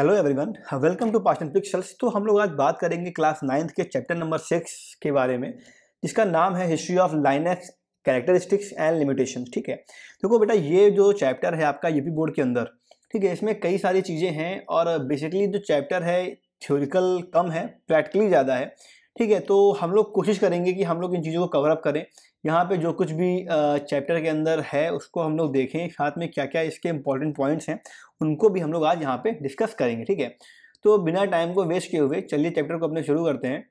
hello everyone welcome to passion pixels तो हम लोग आज बात करेंगे क्लास नाइन्थ के चैप्टर नंबर सिक्स के बारे में जिसका नाम है history of x characteristics and limitation ठीक है देखो बेटा ये जो चैप्टर है आपका यूपी बोर्ड के अंदर ठीक है इसमें कई सारी चीज़ें हैं और बेसिकली जो चैप्टर है थ्योरिकल कम है प्रैक्टिकली ज़्यादा है ठीक है तो हम लोग कोशिश करेंगे कि हम लोग इन चीज़ों को कवर अप करें यहाँ पे जो कुछ भी चैप्टर के अंदर है उसको हम लोग देखें साथ में क्या क्या इसके इंपॉर्टेंट पॉइंट्स हैं उनको भी हम लोग आज यहाँ पे डिस्कस करेंगे ठीक है तो बिना टाइम को वेस्ट किए हुए चलिए चैप्टर को अपने शुरू करते हैं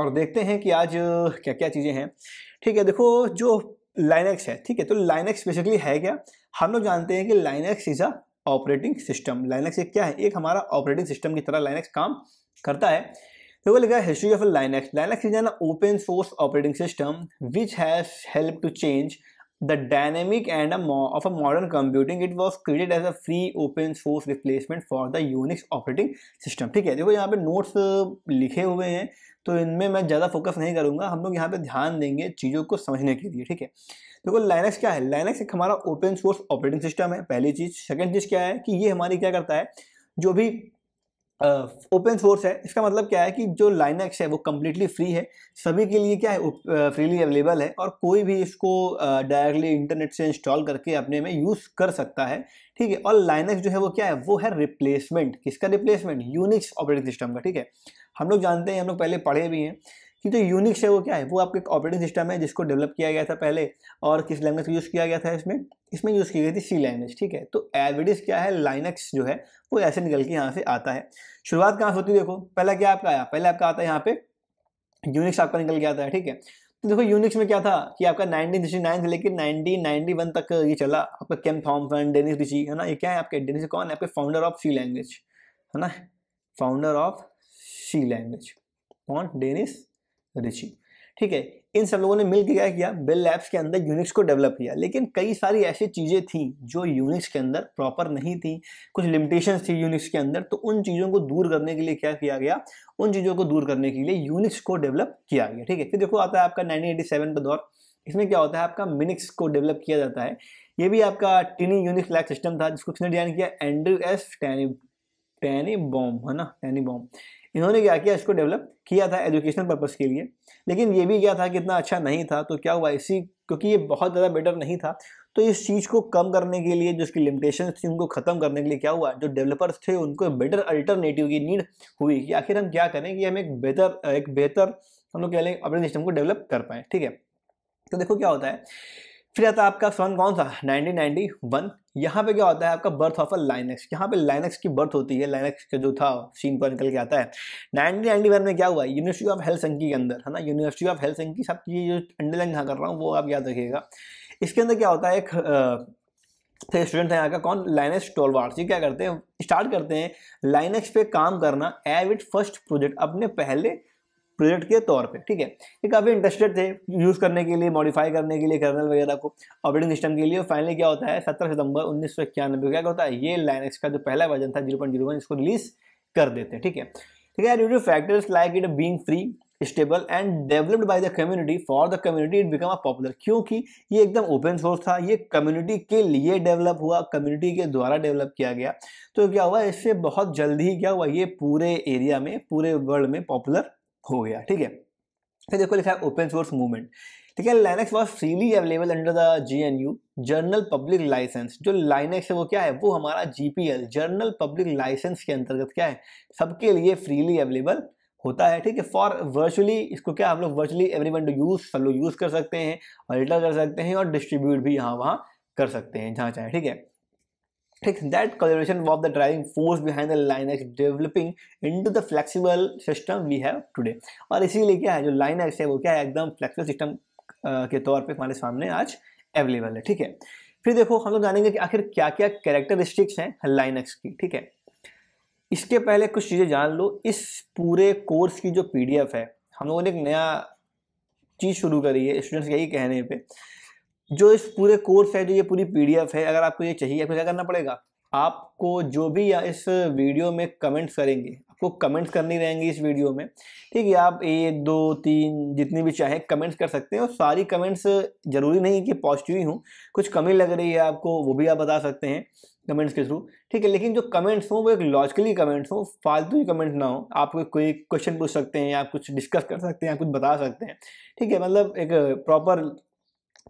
और देखते हैं कि आज क्या क्या चीज़ें हैं ठीक है देखो जो लाइनेक्स है ठीक है तो लाइनेक्स बेसिकली है क्या हम लोग जानते हैं कि Linux is a operating system Linux एक क्या है एक हमारा ऑपरेटिंग सिस्टम की तरह लाइनेक्स काम करता है देखो लिखा है history of Linux Linux is an open source operating system which has help to change the dynamic and of a modern computing it was created as a free open source replacement for the Unix operating system ठीक है देखो यहाँ पे notes uh, लिखे हुए हैं तो इनमें मैं ज़्यादा फोकस नहीं करूँगा हम लोग यहाँ पे ध्यान देंगे चीज़ों को समझने के लिए ठीक है देखो लाइनेक्स क्या है लाइनेक्स एक हमारा ओपन सोर्स ऑपरेटिंग सिस्टम है पहली चीज़ सेकेंड चीज़ क्या है कि ये हमारी क्या करता है जो भी ओपन सोर्स है इसका मतलब क्या है कि जो लाइनक्स है वो कम्प्लीटली फ्री है सभी के लिए क्या है फ्रीली अवेलेबल है और कोई भी इसको डायरेक्टली इंटरनेट से इंस्टॉल करके अपने में यूज़ कर सकता है ठीक है और लाइनक्स जो है वो क्या है वो है रिप्लेसमेंट किसका रिप्लेसमेंट यूनिक्स ऑपरेटिंग सिस्टम का ठीक है हम लोग जानते हैं हम लोग पहले पढ़े भी हैं कि जो यूनिक्स है वो क्या है वो आपके ऑपरेटिंग सिस्टम है जिसको डेवलप किया गया था पहले और किस लैंग्वेज यूज़ किया गया था इसमें इसमें यूज़ की गई थी सी लैंग्वेज ठीक है तो एवरेज क्या है लाइनक्स जो है वो ऐसे निकल के यहाँ से आता है शुरुआत कहाँ से होती है देखो पहला क्या आपका आया पहले आपका आता है यहाँ पे यूनिक्स आपका निकल के आता है ठीक है तो देखो यूनिक्स में क्या था कि आपका नाइनटीन सिक्सटी नाइन से लेकर नाइनटीन नाइनटी वन तक ये चला आपका कैम थॉम्सन डेनिस रिची है ना ये क्या है आपके डेनिस कौन है आपके फाउंडर ऑफ सी लैंग्वेज है ना फाउंडर ऑफ सी लैंग्वेज कौन डेनिस रिची ठीक है इन सब लोगों ने मिलकर क्या किया बेल लैब्स के अंदर यूनिक्स को डेवलप किया लेकिन कई सारी ऐसी चीज़ें थी जो यूनिक्स के अंदर प्रॉपर नहीं थी कुछ लिमिटेशन थी यूनिक्स के अंदर तो उन चीज़ों को दूर करने के लिए क्या किया गया उन चीज़ों को दूर करने के लिए यूनिक्स को डेवलप किया गया ठीक है फिर देखो आता है आपका नाइनटीन का दौर इसमें क्या होता है आपका मिनिक्स को डेवलप किया जाता है ये भी आपका टिनी यूनिक्स लैक सिस्टम था जिसको किसने डिजाइन किया एंड्रू एस टैनी टैनी बॉम है ना टैनी बॉम इन्होंने क्या किया इसको डेवलप किया था एजुकेशनल पर्पज़ के लिए लेकिन ये भी क्या था कि इतना अच्छा नहीं था तो क्या हुआ इसी क्योंकि ये बहुत ज़्यादा बेटर नहीं था तो इस चीज़ को कम करने के लिए जो इसकी लिमिटेशन थी उनको ख़त्म करने के लिए क्या हुआ जो डेवलपर्स थे उनको बेटर अल्टरनेटिव की नीड हुई कि आखिर हम क्या करें कि हम एक बेहतर एक बेहतर हम लोग कह लें अपने सिस्टम को डेवलप कर पाएँ ठीक है तो देखो क्या होता है फिर आता है आपका सन कौन सा 1991 यहाँ पे क्या होता है आपका बर्थ ऑफ अ लाइनक्स यहाँ पे लाइनक्स की बर्थ होती है लाइनक्स का जो था सीन पर निकल के आता है 1991 में क्या हुआ यूनिवर्सिटी ऑफ हेलसिंकी के अंदर है ना यूनिवर्सिटी ऑफ हेलसिंकी सब ये जो अंडरलाइन यहाँ कर रहा हूँ वो आप याद रखिएगा इसके अंदर क्या होता है एक थे स्टूडेंट हैं यहाँ का कौन लाइनेक्स टोलवार्स ये क्या करते हैं स्टार्ट करते हैं लाइनेक्स पे काम करना एव इट फर्स्ट प्रोजेक्ट अपने पहले प्रोजेक्ट के तौर पे ठीक है ये काफ़ी इंटरेस्टेड थे यूज़ करने के लिए मॉडिफाई करने के लिए कर्नल वगैरह को ऑपरेटिंग सिस्टम के लिए और फाइनली क्या होता है सत्रह सितंबर उन्नीस सौ इक्यानबे क्या होता है ये एक्स का जो पहला वर्जन था जीरो पॉइंट जीरो वन इसको रिलीज कर देते हैं ठीक है ठीक है due to factors like it being free stable and developed by the community for the community it become a popular क्योंकि ये एकदम ओपन सोर्स था ये कम्युनिटी के लिए डेवलप हुआ कम्युनिटी के द्वारा डेवलप किया गया तो क्या हुआ इससे बहुत जल्दी ही क्या हुआ ये पूरे एरिया में पूरे वर्ल्ड में पॉपुलर हो गया ठीक है फिर देखो लिखा है ओपन सोर्स मूवमेंट ठीक है Linux was freely available under the G N U general public license जो लाइनेक्स है वो क्या है वो हमारा G P L general public license के अंतर्गत क्या है सबके लिए फ्रीली अवेलेबल होता है ठीक है फॉर वर्चुअली इसको क्या हम लोग virtually everyone to use सब लोग यूज़ कर सकते हैं और रिटर्न कर सकते हैं और डिस्ट्रीब्यूट भी यहाँ वहाँ कर सकते हैं जहाँ चाहे ठीक है that collaboration was the driving force behind the Linux developing into the flexible system we have today और इसीलिए क्या है जो Linux है वो क्या है एकदम flexible system के तौर पे हमारे सामने आज अवेलेबल है ठीक है फिर देखो हम लोग जानेंगे कि आखिर क्या क्या कैरेक्टरिस्टिक्स हैं एक्स की ठीक है इसके पहले कुछ चीज़ें जान लो इस पूरे कोर्स की जो एफ है हम लोगों ने एक नया चीज़ शुरू करी है स्टूडेंट्स यही कहने पर जो इस पूरे कोर्स है जो ये पूरी पीडीएफ है अगर आपको ये चाहिए आपको क्या करना पड़ेगा आपको जो भी या इस वीडियो में कमेंट्स करेंगे आपको कमेंट्स करनी रहेंगी इस वीडियो में ठीक है आप एक दो तीन जितनी भी चाहे कमेंट्स कर सकते हैं और सारी कमेंट्स ज़रूरी नहीं कि पॉजिटिव ही हूँ कुछ कमी लग रही है आपको वो भी आप बता सकते हैं कमेंट्स के थ्रू ठीक है लेकिन जो कमेंट्स हों वो एक लॉजिकली कमेंट्स हों फालतू ही कमेंट्स ना हो आप कोई क्वेश्चन पूछ सकते हैं आप कुछ डिस्कस कर सकते हैं या कुछ बता सकते हैं ठीक है मतलब एक प्रॉपर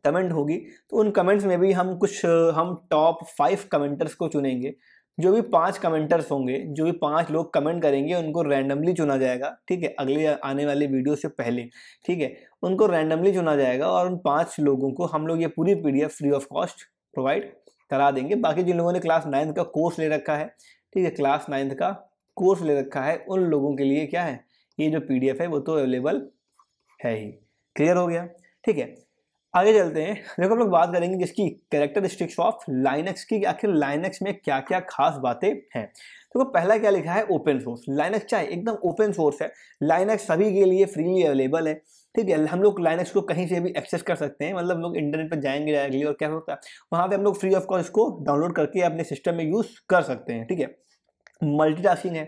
कमेंट होगी तो उन कमेंट्स में भी हम कुछ हम टॉप फाइव कमेंटर्स को चुनेंगे जो भी पांच कमेंटर्स होंगे जो भी पांच लोग कमेंट करेंगे उनको रैंडमली चुना जाएगा ठीक है अगले आने वाले वीडियो से पहले ठीक है उनको रैंडमली चुना जाएगा और उन पांच लोगों को हम लोग ये पूरी पी फ्री ऑफ कॉस्ट प्रोवाइड करा देंगे बाकी जिन लोगों ने क्लास नाइन्थ का कोर्स ले रखा है ठीक है क्लास नाइन्थ का कोर्स ले रखा है उन लोगों के लिए क्या है ये जो पी है वो तो अवेलेबल है ही क्लियर हो गया ठीक है आगे चलते हैं देखो हम लोग बात करेंगे जिसकी कैरेक्टरिस्टिक्स ऑफ लाइनक्स की आखिर लाइनक्स में क्या क्या खास बातें हैं देखो तो पहला क्या लिखा है ओपन सोर्स लाइनक्स चाहे एकदम ओपन सोर्स है लाइनक्स सभी के लिए फ्रीली अवेलेबल है ठीक है हम लोग लाइनक्स को कहीं से भी एक्सेस कर सकते हैं मतलब लोग इंटरनेट पर जाएंगे डायरेक्टली और क्या होता है वहाँ पर हम लोग फ्री ऑफ कॉस्ट को डाउनलोड करके अपने सिस्टम में यूज़ कर सकते हैं ठीक है मल्टीटास्किंग है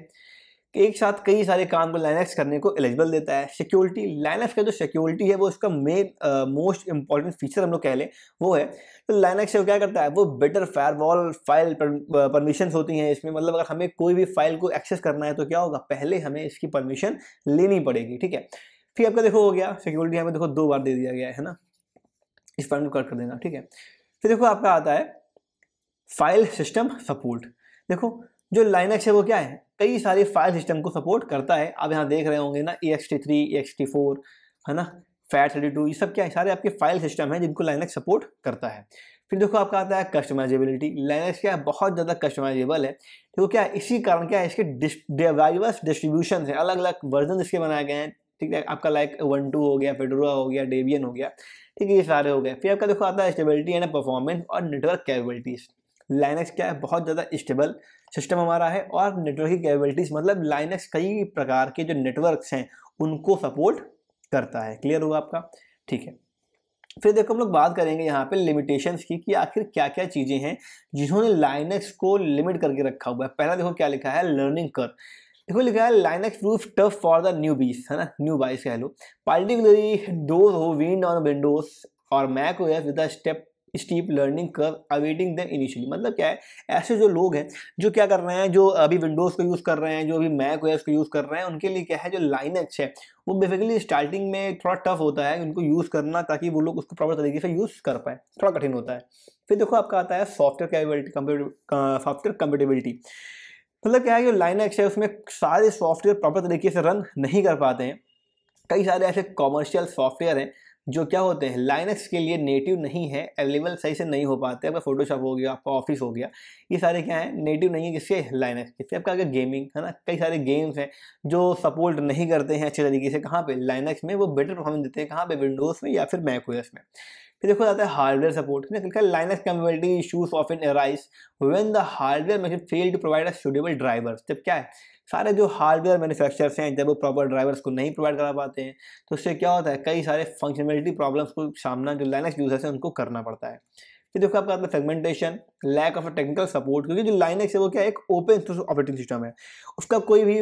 कि एक साथ कई सारे काम को लाइनेक्स करने को एलिजिबल देता है सिक्योरिटी लाइनेक्स का जो सिक्योरिटी है वो उसका मेन मोस्ट इंपॉर्टेंट फीचर हम लोग कह लें वो है तो लाइनेक्स से क्या करता है वो better firewall file permission होती हैं इसमें मतलब अगर हमें कोई भी फाइल को एक्सेस करना है तो क्या होगा पहले हमें इसकी परमिशन लेनी पड़ेगी ठीक है फिर आपका देखो हो गया सिक्योरिटी हमें देखो दो बार दे दिया गया है ना इस फाइल को कट कर देना ठीक है फिर देखो आपका आता है फाइल सिस्टम सपोर्ट देखो जो लाइनेक्स है वो क्या है कई सारे फाइल सिस्टम को सपोर्ट करता है आप यहाँ देख रहे होंगे ना ई एक्स थ्री फोर है ना फैट थर्टी टू ये सब क्या है सारे आपके फाइल सिस्टम हैं जिनको लाइनक्स सपोर्ट करता है फिर देखो आपका आता है कस्टमाइजेबिलिटी लाइनक्स क्या है बहुत ज़्यादा कस्टमाइजेबल है देखो क्या इसी कारण क्या है इसके डिस्ट डिस्ट्रीब्यूशन है अलग अलग वर्जन इसके बनाए गए हैं ठीक है आपका लाइक वन टू हो गया फेडोरा हो गया डेबियन हो गया ठीक है ये सारे हो गए फिर आपका देखो आता है स्टेबिलिटी एंड परफॉर्मेंस और नेटवर्क कैपेबिलिटीज़ लाइनक्स क्या है बहुत ज़्यादा स्टेबल सिस्टम हमारा है और नेटवर्क की कैपेबिलिटीज मतलब लाइनक्स कई प्रकार के जो नेटवर्क्स हैं उनको सपोर्ट करता है क्लियर हुआ आपका ठीक है फिर देखो हम लोग बात करेंगे यहाँ पे लिमिटेशंस की कि आखिर क्या क्या चीज़ें हैं जिन्होंने लाइनक्स को लिमिट करके रखा हुआ है पहला देखो क्या लिखा है लर्निंग कर देखो लिखा है Linux proof tough for the newbies है ना न्यू बाइस कह लो particularly those who wind on Windows और Mac O with step steep learning curve awaiting than initially मतलब क्या है ऐसे जो लोग हैं जो क्या कर रहे हैं जो अभी विंडोज़ को यूज़ कर रहे हैं जो अभी मैक वेस को यूज़ कर रहे हैं उनके लिए क्या है जो एक्स है वो बेसिकली स्टार्टिंग में थोड़ा टफ होता है उनको यूज़ करना ताकि वो लोग उसको प्रॉपर तरीके से यूज़ कर पाए थोड़ा कठिन होता है फिर देखो आपका आता है सॉफ्टवेयर सॉफ्टवेयर कंपेटेबिलिटी मतलब क्या है जो एक्स है उसमें सारे सॉफ्टवेयर प्रॉपर तरीके से रन नहीं कर पाते हैं कई सारे ऐसे कॉमर्शियल सॉफ्टवेयर हैं जो क्या होते हैं लाइनक्स के लिए नेटिव नहीं है अवेलेबल सही से नहीं हो पाते आपका फोटोशॉप हो गया आपका ऑफिस हो गया ये सारे क्या है नेटिव नहीं है किसके लाइनक्स किससे आपका आगे गेमिंग है ना कई सारे गेम्स हैं जो सपोर्ट नहीं करते हैं अच्छे तरीके से कहाँ पे लाइनक्स में वो बेटर परफॉर्मेंस देते हैं कहाँ पे विंडोज़ में या फिर मैक में फिर देखो जाता है हार्डवेयर सपोर्ट इसमें लिखा Linux issues of an arise when the hardware may fail to provide a suitable driver जब क्या है सारे जो हार्डवेयर मैन्युफैक्चरर्स हैं जब वो प्रॉपर ड्राइवर्स को नहीं प्रोवाइड करा पाते हैं तो उससे क्या होता है कई सारे फंक्शनलिटी प्रॉब्लम्स को सामना जो लाइनेक्स यूजर्स हैं उनको करना पड़ता है फिर देखो आपका आता है segmentation lack of technical support क्योंकि जो लाइनेक्स है वो क्या है एक ओपन सोर्स ऑपरेटिंग सिस्टम है उसका कोई भी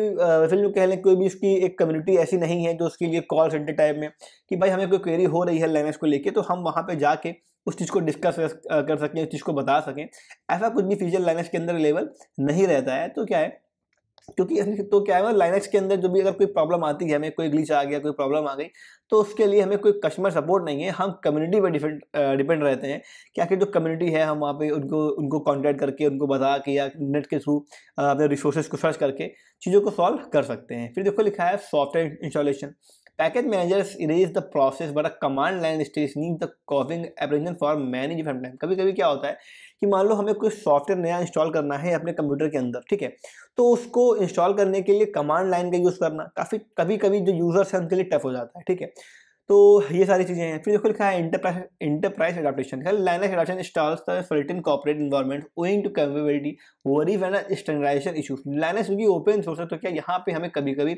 जो कह लें कोई भी उसकी एक कम्युनिटी ऐसी नहीं है जो उसके लिए कॉल सेंटर टाइप में कि भाई हमें कोई क्वेरी हो रही है लाइनेक्स को लेके तो हम वहाँ पर जाके उस चीज़ को डिस्कस कर सकें उस चीज़ को बता सकें ऐसा कुछ भी फीचर लाइनेक्स के अंदर अवेलेबल नहीं रहता है तो क्या है क्योंकि तो क्या है लाइन एक्स के अंदर जो भी अगर कोई प्रॉब्लम आती है हमें कोई ग्लिच आ गया कोई प्रॉब्लम आ गई तो उसके लिए हमें कोई कस्टमर सपोर्ट नहीं है हम कम्युनिटी पर डिपेंड डिपेंड रहते हैं कि जो कम्युनिटी है हम वहाँ पे उनको उनको कांटेक्ट करके उनको बता के या नेट के थ्रू अपने रिसोर्सेज को सर्च करके चीज़ों को सॉल्व कर सकते हैं फिर देखो लिखा है software installation package managers erase the process but a command line still the the causing for for many कभी कभी क्या होता है कि मान लो हमें कोई सॉफ्टवेयर नया इंस्टॉल करना है अपने कंप्यूटर के अंदर ठीक है तो उसको इंस्टॉल करने के लिए कमांड लाइन का यूज़ करना काफ़ी कभी कभी जो यूज़र्स हैं उनके लिए टफ हो जाता है ठीक है तो ये सारी चीज़ें हैं फिर देखो लिखा है enterprise enterprise adaptation Linux adaptation installs the corporate environment owing to capability worry when standardization issues Linux क्योंकि ओपन सोर्स है तो क्या यहाँ पे हमें कभी कभी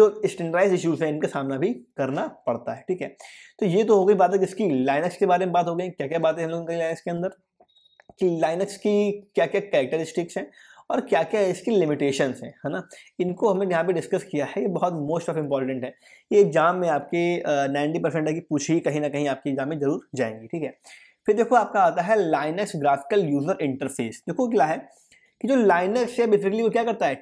जो स्टैंडर्डाइज इशूज़ हैं इनका सामना भी करना पड़ता है ठीक है तो ये तो हो गई बात है किसकी लाइनक्स के बारे में बात हो गई क्या क्या बातें हम लोग लाइनक्स के अंदर कि लाइनक्स की क्या क्या कैरेक्टरिस्टिक्स हैं और क्या क्या इसकी लिमिटेशंस हैं है ना इनको हमने यहाँ पे डिस्कस किया है ये बहुत मोस्ट ऑफ इम्पॉर्टेंट है ये एग्जाम में आपके नाइन्टी परसेंट की पूछी कहीं ना कहीं आपके एग्जाम में जरूर जाएंगी ठीक है फिर देखो आपका आता है लाइनक्स ग्राफिकल यूजर इंटरफेस देखो क्या है कि जो लाइनक्स है बेसिकली वो क्या करता है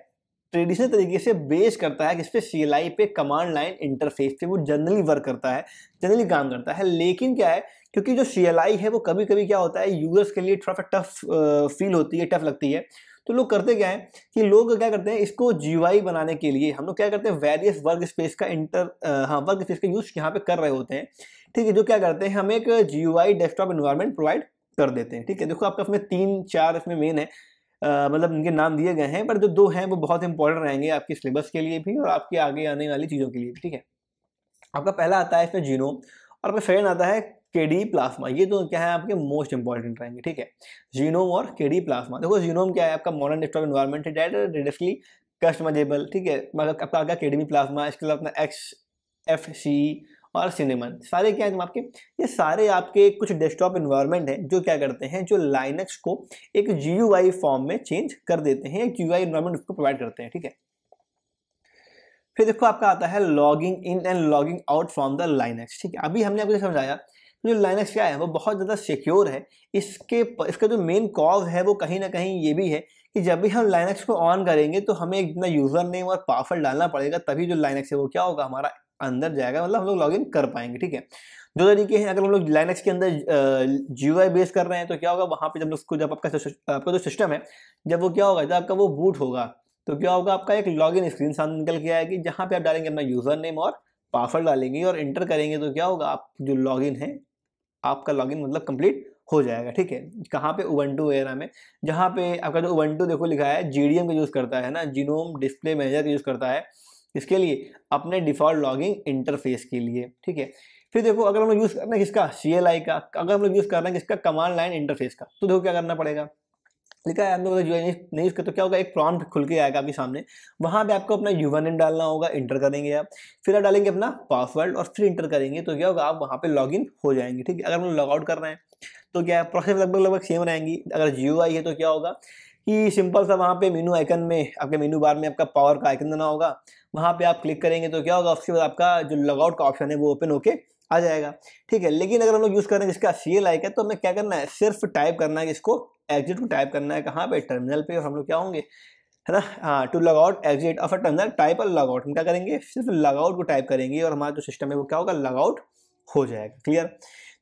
ट्रेडिशनल तरीके से बेस करता है सी एल आई पे कमांड लाइन इंटरफेस पे वो जनरली वर्क करता है जनरली काम करता है लेकिन क्या है क्योंकि जो सी है वो कभी कभी क्या होता है यूजर्स के लिए थोड़ा सा टफ फील होती है टफ लगती है तो लोग करते क्या है कि लोग क्या करते हैं इसको जी बनाने के लिए हम लोग क्या करते हैं वेरियस वर्क स्पेस का इंटर हाँ वर्क स्पेस का यूज यहाँ पे कर रहे होते हैं ठीक है जो क्या करते हैं हम एक आई डेस्कटॉप इन्वायरमेंट प्रोवाइड कर देते हैं ठीक है देखो आपका इसमें तीन चार इसमें मेन है मतलब इनके नाम दिए गए हैं पर जो दो हैं वो बहुत इंपॉर्टेंट रहेंगे आपके सिलेबस के लिए भी और आपके आगे आने वाली चीज़ों के लिए भी ठीक है आपका पहला आता है इसमें जीनोम और आपका सेकेंड आता है के डी प्लाज्मा ये तो क्या है आपके मोस्ट इंपॉर्टेंट रहेंगे ठीक है जीनोम और के डी प्लाज्मा देखो जीनोम क्या है आपका मॉडर्न डेस्टॉप इन्वायरमेंट है डायरेक्टली कस्टमाइजेबल ठीक है मतलब आपका आपका के डी प्लाज्मा इसके अलावा अपना एक्स एफ सी और सिनेमन सारे क्या है आपके ये सारे आपके कुछ डेस्कटॉप इन्वायरमेंट हैं जो क्या करते हैं जो लाइनक्स को एक जी फॉर्म में चेंज कर देते हैं एक यू आई इन्वायरमेंट उसको प्रोवाइड करते हैं ठीक है फिर देखो आपका आता है logging in and logging out from the Linux ठीक है अभी हमने आपको समझाया जो लाइनक्स क्या है वो बहुत ज़्यादा सिक्योर है इसके इसका जो मेन कॉज है वो कहीं ना कहीं ये भी है कि जब भी हम लाइनक्स को ऑन करेंगे तो हमें एक जितना यूज़र नेम और पासवर्ड डालना पड़ेगा तभी जो लाइनक्स है वो क्या होगा हमारा अंदर जाएगा मतलब हम लोग लॉगिन कर पाएंगे ठीक है दो तरीके हैं अगर हम लोग लाइनक्स के अंदर जी ओ बेस कर रहे हैं तो क्या होगा वहाँ पे जब उसको जब आपका आपका जो सिस्टम है जब वो क्या होगा जब आपका वो बूट होगा तो क्या होगा आपका एक लॉगिन स्क्रीन सामने निकल के आएगी जहाँ पे आप डालेंगे अपना यूज़र नेम और पासवर्ड डालेंगे और इंटर करेंगे तो क्या होगा आप जो लॉगिन है आपका लॉगिन मतलब कंप्लीट हो जाएगा ठीक है कहाँ पे उबंटू वगैरह में जहाँ पे आपका जो उबंटू देखो लिखा है जी डी एम का यूज़ करता है ना जीनोम डिस्प्ले मैनेजर यूज़ करता है इसके लिए अपने डिफ़ॉल्ट लॉगिंग इंटरफेस के लिए ठीक है फिर देखो अगर हम लोग यूज़ करना है किसका सी एल आई का अगर हम लोग यूज़ करना है किसका कमांड लाइन इंटरफेस का तो देखो क्या करना पड़ेगा लिखा है आपने बोला यू नहीं उसका तो क्या होगा एक प्रॉम्प्ट खुल के आएगा आपके सामने वहाँ पे आपको अपना एन नेम डालना होगा इंटर करेंगे आप फिर आप डालेंगे अपना पासवर्ड और फिर इंटर करेंगे तो क्या होगा आप वहाँ पे लॉगिन हो जाएंगे ठीक है अगर हम लॉग आउट कर रहे हैं तो क्या है प्रोसेस लगभग लगभग सेम रहेंगी अगर जियो आई है तो क्या होगा कि सिंपल सा वहाँ पे मेनू आइकन में आपके मेनू बार में आपका पावर का आइकन देना होगा वहाँ पे आप क्लिक करेंगे तो क्या होगा उसके बाद आपका जो लॉगआउट का ऑप्शन है वो ओपन होके आ जाएगा ठीक है लेकिन अगर हम लोग यूज़ कर रहे हैं जिसका सी एल आइकन तो हमें क्या करना है सिर्फ टाइप करना है इसको एग्जिट को टाइप करना है कहाँ पे टर्मिनल पे और हम लोग क्या होंगे है ना हाँ to log out exit of a terminal type और लॉग आउट हम क्या करेंगे सिर्फ लॉग आउट को टाइप करेंगे और हमारा जो सिस्टम है वो क्या होगा लॉग आउट हो जाएगा क्लियर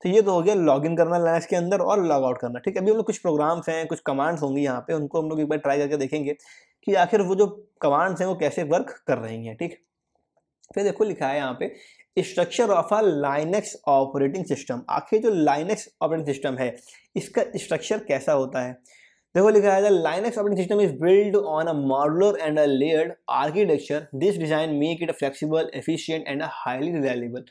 तो ये तो हो गया लॉग इन करना लाइनक्स के अंदर और लॉग आउट करना ठीक है अभी हम लोग कुछ प्रोग्राम्स हैं कुछ कमांड्स होंगी यहाँ पे उनको हम लोग एक बार ट्राई करके देखेंगे कि आखिर वो जो कमांड्स हैं वो कैसे वर्क कर रही हैं ठीक फिर देखो लिखा है यहाँ पे structure of a Linux operating system आखिर जो लाइनेक्स ऑपरेटिंग सिस्टम है इसका स्ट्रक्चर कैसा होता है देखो लिखा है Linux operating system is build on a modular and a layered architecture this design make it a flexible efficient and a highly reliable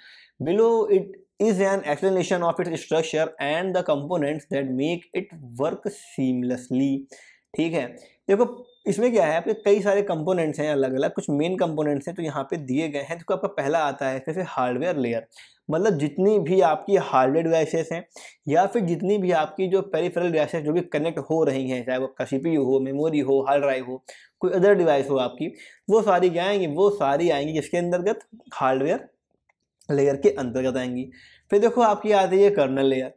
below it is an explanation of its structure and the components that make it work seamlessly ठीक है देखो इसमें क्या है आपके कई सारे components हैं अलग अलग कुछ मेन कंपोनेंट्स हैं तो यहाँ पे दिए गए हैं जिसको तो आपका पहला आता है इसमें से हार्डवेयर लेयर मतलब जितनी भी आपकी हार्डवेयर डिवाइसेस हैं या फिर जितनी भी आपकी जो पेरीफेरल डिवाइसेस जो भी कनेक्ट हो रही हैं चाहे वो कसीपी हो मेमोरी हो हार्ड ड्राइव हो कोई अदर डिवाइस हो आपकी वो सारी क्या आएंगी वो सारी आएंगी जिसके अंतर्गत हार्डवेयर लेयर के अंतर्गत आएंगी फिर देखो आपकी आती है कर्नल लेयर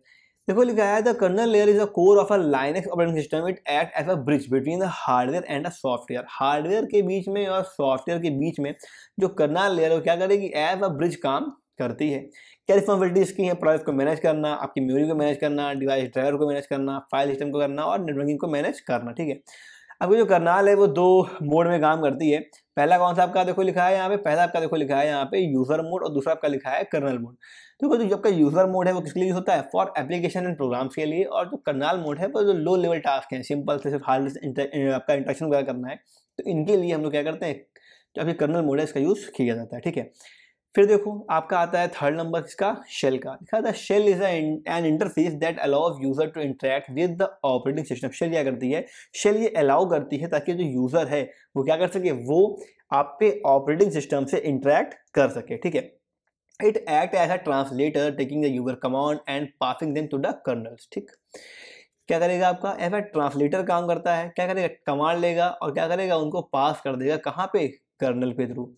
देखो लिखा है the kernel layer is a core of a Linux operating system it act as a bridge between the hardware and a software hardware के बीच में और सॉफ्टवेयर के बीच में जो कर्नल लेयर है वो क्या करेगी एज अ ब्रिज काम करती है क्या रिस्पॉन्सिबिलिटीज की है प्रोजेक्ट को मैनेज करना आपकी मेमोरी को मैनेज करना डिवाइस ड्राइवर को मैनेज करना फाइल सिस्टम को करना और नेटवर्किंग को मैनेज करना ठीक है अब जो करनाल है वो दो मोड में काम करती है पहला कौन सा आपका देखो लिखा है यहाँ पे पहला आपका देखो लिखा है यहाँ पे यूजर मोड और दूसरा आपका लिखा है कर्नल मोड देखो तो जो आपका यूजर मोड है वो किसके लिए यूज होता है फॉर एप्लीकेशन एंड प्रोग्राम्स के लिए और जो कर्नल मोड है वो जो लो लेवल टास्क है सिंपल से सिर्फ हार्ड आपका इंट्रेक्शन वगैरह करना है तो इनके लिए हम लोग क्या करते हैं जो आपके कर्नल मोड है इसका यूज़ किया जाता है ठीक है फिर देखो आपका आता है थर्ड नंबर इसका शेल का लिखा था shell is an interface that allows user to interact with the operating system shell क्या करती है शेल ये अलाउ करती है ताकि जो यूजर है वो क्या कर सके वो आप पे ऑपरेटिंग सिस्टम से इंटरेक्ट कर सके ठीक है it act as a translator taking the user command and passing them to the kernels ठीक क्या करेगा आपका अ ट्रांसलेटर काम करता है क्या करेगा कमांड लेगा और क्या करेगा उनको पास कर देगा कहाँ पे कर्नल के थ्रू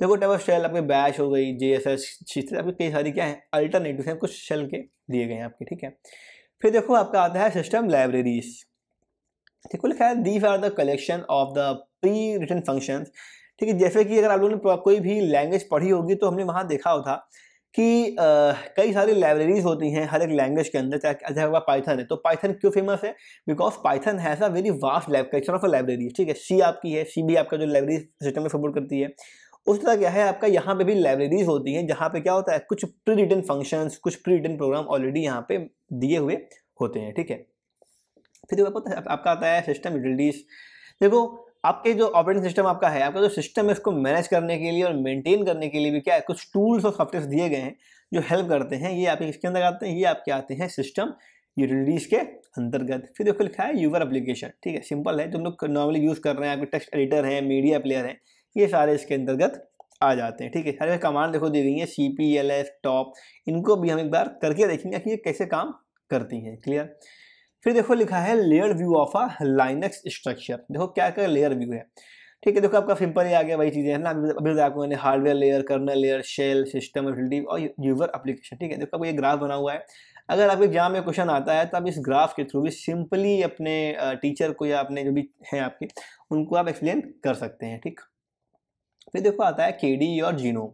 देखो टाइप ऑफ शेल आपके बैश हो गई जे एस एस आपके कई सारी क्या है अल्टरनेटिव हैं कुछ शेल के दिए गए हैं आपके ठीक है फिर देखो आपका आता है सिस्टम लाइब्रेरीज देखो लिखा है these are the collection of the pre return function ठीक है जैसे कि अगर आप लोगों ने कोई भी लैंग्वेज पढ़ी होगी तो हमने वहाँ देखा होता कि आ, कई सारी लाइब्रेरीज होती हैं हर एक लैंग्वेज के अंदर चाहे चाहे पाइथन है तो पाइथन क्यों फेमस है because Python has a very vast collection of a library ठीक है सी आपकी है सी भी आपका जो लाइब्रेरी सिस्टम में सपोर्ट करती है उस तरह क्या है आपका यहाँ पे भी लाइब्रेरीज होती हैं जहाँ पे क्या होता है कुछ प्री रिटर्न फंक्शन कुछ प्री रिटर्न प्रोग्राम ऑलरेडी यहाँ पे दिए हुए होते हैं ठीक है फिर आपको आपका आता है सिस्टम यूटिलिटीज देखो आपके जो ऑपरेटिंग सिस्टम आपका है आपका जो सिस्टम है उसको मैनेज करने के लिए और मेंटेन करने के लिए भी क्या है कुछ टूल्स और सॉफ्टवेयर दिए गए हैं जो हेल्प करते हैं ये आप इसके अंदर आते हैं ये आपके आते हैं सिस्टम यूटिलिटीज़ के अंतर्गत फिर देखो लिखा है यूवर एप्लीकेशन ठीक है सिंपल है जो हम लोग नॉर्मली यूज़ कर रहे हैं आपके टेक्स्ट एडिटर है मीडिया प्लेयर है ये सारे इसके अंतर्गत आ जाते हैं ठीक है सारे कमांड देखो दी गई है C P L S top इनको भी हम एक बार करके देखेंगे कि ये कैसे काम करती हैं क्लियर फिर देखो लिखा है layer view of a Linux structure देखो क्या क्या लेयर व्यू है ठीक है देखो आपका सिंपल ही आ गया वही चीज़ें है ना अभी आपको मैंने hardware layer kernel layer shell system और यूजर अप्लीकेशन ठीक है देखो आपको ये ग्राफ बना हुआ है अगर आपके एग्जाम में क्वेश्चन आता है तो आप इस ग्राफ के थ्रू भी सिंपली अपने टीचर को या अपने जो भी हैं आपके उनको आप एक्सप्लेन कर सकते हैं ठीक फिर देखो आता है के और जीनोम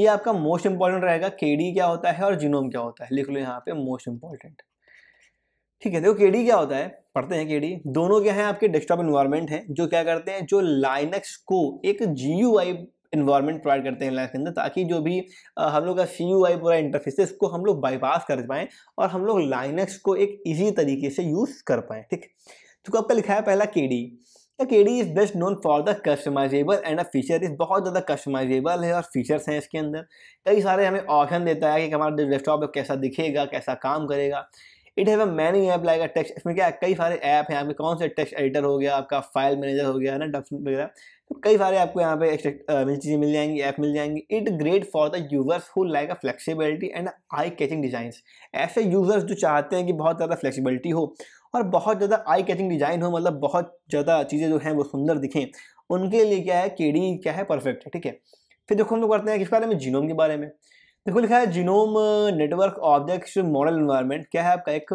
ये आपका मोस्ट इंपॉर्टेंट रहेगा के क्या होता है और जीनोम क्या होता है लिख लो यहाँ पे मोस्ट इंपॉर्टेंट ठीक है देखो के क्या होता है पढ़ते हैं के दोनों क्या है आपके डेस्कटॉप इन्वायरमेंट है जो क्या करते हैं जो लाइनक्स को एक जी इन्वायरमेंट प्रोवाइड करते हैं लाइनक्स के अंदर ताकि जो भी हम लोग का सी पूरा इंटरफेस है इसको हम लोग बाईपास कर पाएँ और हम लोग लाइनक्स को एक ईजी तरीके से यूज़ कर पाएँ ठीक तो आपका लिखा है पहला के K D is best known for the customizable and a feature is बहुत ज़्यादा कस्टमाइजेबल है और फीचर्स हैं इसके अंदर कई सारे हमें ऑप्शन देता है कि हमारा डेस्कटॉप कैसा दिखेगा कैसा काम करेगा it have a many app लाएगा टेक्स्ट इसमें क्या कई सारे ऐप हैं आपके कौन से टेक्स्ट एडिटर हो गया आपका फाइल मैनेजर हो गया है ना डॉक्यूमेंट वगैरह तो कई सारे आपको यहाँ पे चीज़ें मिल जाएंगी ऐप मिल जाएंगी it great for the users who like a flexibility and eye catching design ऐसे यूजर्स जो चाहते हैं कि बहुत ज़्यादा फ्लेक्सीबिलिटी हो और बहुत ज़्यादा आई कैचिंग डिजाइन हो मतलब बहुत ज़्यादा चीज़ें जो हैं वो सुंदर दिखें उनके लिए क्या है के क्या है परफेक्ट है ठीक है फिर देखो हम लोग करते हैं किस बारे में जीनोम के बारे में देखो लिखा है GNOME network object model environment क्या है आपका एक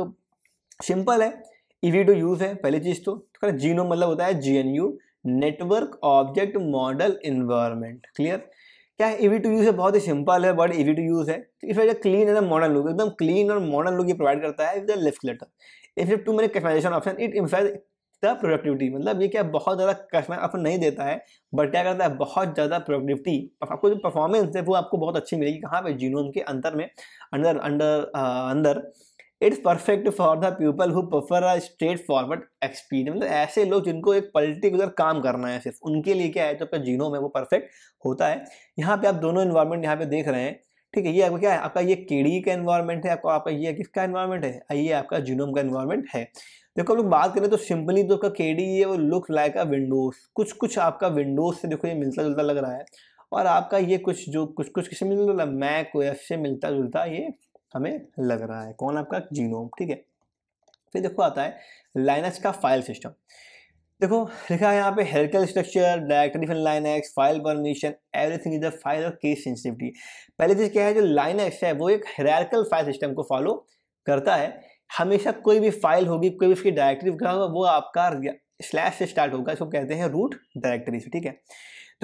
सिंपल है ईवी टू यूज़ है पहली चीज़ तो, तो जीनोम मतलब होता है G network object model environment clear क्या है ईवी टू यूज़ है बहुत ही सिंपल है बट ईवी टू यूज़ है तो इस वजह क्लीन एंड मॉडर्न लुक एकदम क्लीन और मॉडर्न लुक ये प्रोवाइड करता है with left letter if to मैंने customization option it implies the productivity मतलब ये क्या बहुत ज़्यादा कस्टमर ऑप्शन नहीं देता है बट क्या करता है बहुत ज़्यादा प्रोडक्टिविटी आपको जो परफॉर्मेंस है वो आपको बहुत अच्छी मिलेगी कहाँ पे जीनोम के अंदर में अंदर अंडर अंदर it's perfect for the people who prefer a straightforward experience मतलब ऐसे लोग जिनको एक पर्टिकुलर काम करना है सिर्फ उनके लिए क्या है तो आपका जीनोम है वो परफेक्ट होता है यहाँ पे आप दोनों इन्वायरमेंट यहाँ पे देख रहे हैं ठीक है ये आपका क्या है आपका ये केडी का एनवायरमेंट है आपको आपका ये किसका एनवायरमेंट है हाँ, ये आपका जूनम का एनवायरमेंट है देखो हम लोग बात करें तो सिंपली जो का के है वो लुक लाइक अ विंडोज कुछ कुछ आपका विंडोज से देखो ये मिलता जुलता लग रहा है और आपका ये कुछ जो कुछ कुछ किससे मिलता जुलता मैक ओ से मिलता जुलता ये हमें लग रहा है कौन आपका जीनोम ठीक है फिर देखो आता है लाइनस का फाइल सिस्टम देखो लिखा है यहाँ पे हेरिकल स्ट्रक्चर डायरेक्टरी फिन Linux file permission everything is the file और केस सेंसिटिविटी पहली चीज क्या है जो लाइन एक्स है वो एक हेरकल फाइल सिस्टम को फॉलो करता है हमेशा कोई भी फाइल होगी कोई भी उसकी डायरेक्टरी होगा वो आपका स्लैश से स्टार्ट होगा इसको कहते हैं रूट डायरेक्टरी ठीक है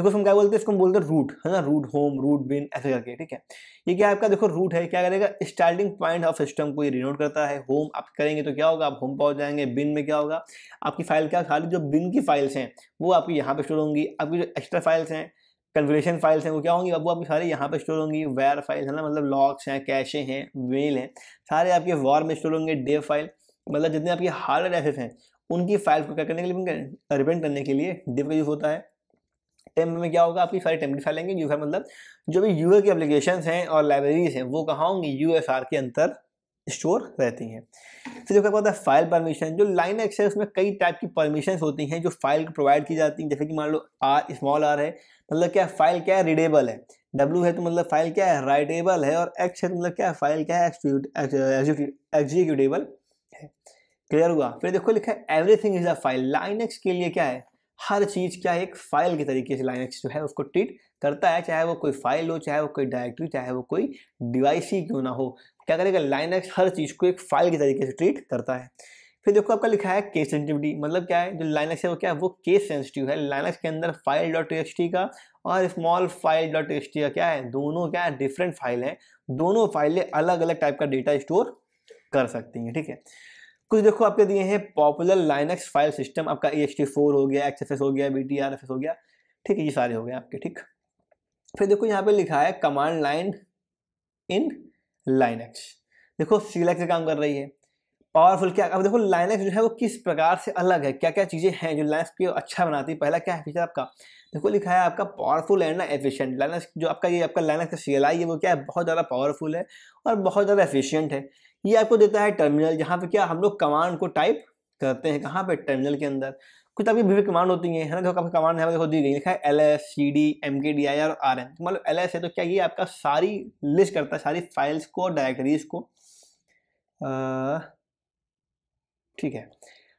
देखो इसको हम क्या बोलते हैं इसको हम बोलते हैं रूट है ना रूट होम रूट बिन ऐसे करके ठीक है ये क्या आपका देखो रूट है क्या करेगा स्टार्टिंग पॉइंट ऑफ सिस्टम को ये रिनोट करता है होम आप करेंगे तो क्या होगा आप होम पहुंच जाएंगे बिन में क्या होगा आपकी फाइल क्या खाली जो बिन की फाइल्स हैं वो आपकी यहाँ पर स्टोर होंगी आपकी जो एक्स्ट्रा फाइल्स हैं कन्वेशन फाइल्स हैं वो क्या होंगी अब वो आपकी सारी यहाँ पे स्टोर होंगी वेयर फाइल्स है ना मतलब लॉक्स हैं कैशे हैं मेल हैं सारे आपके वॉर में स्टोर होंगे डे फाइल मतलब जितने आपके हार्ड एसेस हैं उनकी फाइल को क्या करने के लिए रिपेंट करने के लिए डिप का यूज़ होता है टेम्प में क्या होगा आपकी सारी टेम्प लेंगे यूएफआर मतलब जो भी यूए की एप्लीकेशन हैं और लाइब्रेरीज हैं वो कहाँ होंगी यूएफआर के अंतर स्टोर रहती हैं फिर जो क्या होता है फाइल परमिशन जो लाइन एक्सेस में कई टाइप की परमिशन होती हैं जो फाइल को प्रोवाइड की जाती हैं जैसे कि मान लो आर स्मॉल आर है मतलब क्या फाइल क्या है रीडेबल है डब्ल्यू है तो मतलब फाइल क्या है राइटेबल है और एक्स है तो मतलब क्या फाइल क्या है एग्जीक्यूटेबल है क्लियर हुआ फिर देखो लिखा है everything is a file Linux के लिए क्या है हर चीज़ क्या एक फाइल के तरीके से लाइनेक्स जो है उसको ट्रीट करता है चाहे वो कोई फाइल हो चाहे वो कोई डायरेक्टरी चाहे वो कोई डिवाइस ही क्यों ना हो क्या करेगा लाइनेक्स हर चीज़ को एक फाइल के तरीके से ट्रीट करता है फिर देखो आपका लिखा है केस सेंसिटिविटी मतलब क्या है जो लाइनेक्स है वो क्या है वो केस सेंसिटिव है लाइनेक्स के अंदर फाइल डॉट टी का और स्मॉल फाइल डॉट टी का क्या है दोनों क्या है डिफरेंट फाइल हैं दोनों फाइलें अलग अलग टाइप का डेटा स्टोर कर सकती हैं ठीक है कुछ देखो आपके दिए हैं पॉपुलर लाइनक्स फाइल सिस्टम आपका ई e हो गया एक्स हो गया B T R F S हो गया ठीक है ये सारे हो गए आपके ठीक फिर देखो यहाँ पे लिखा है कमांड लाइन इन लाइनक्स देखो सीलेक्स काम कर रही है पावरफुल क्या अब देखो लाइनक्स जो है वो किस प्रकार से अलग है क्या क्या चीज़ें हैं जो लाइनक्स को अच्छा बनाती है पहला क्या है फीचर आपका देखो लिखा है आपका पावरफुल एंड ना एफिशिएंट लाइनक्स जो आपका ये आपका लाइनक्स का सी है वो क्या है बहुत ज़्यादा पावरफुल है और बहुत ज़्यादा एफिशिएंट है ये आपको देता है टर्मिनल जहाँ पे क्या हम लोग कमांड को टाइप करते हैं कहाँ पे टर्मिनल के अंदर कुछ अभी विभिन्न कमांड होती है ना देखो काफी कमांड है देखो दी गई लिखा है L S C D M K D I R R N मतलब एल एस है तो क्या ये आपका सारी लिस्ट करता है सारी फाइल्स को डायरेक्टरीज को ठीक है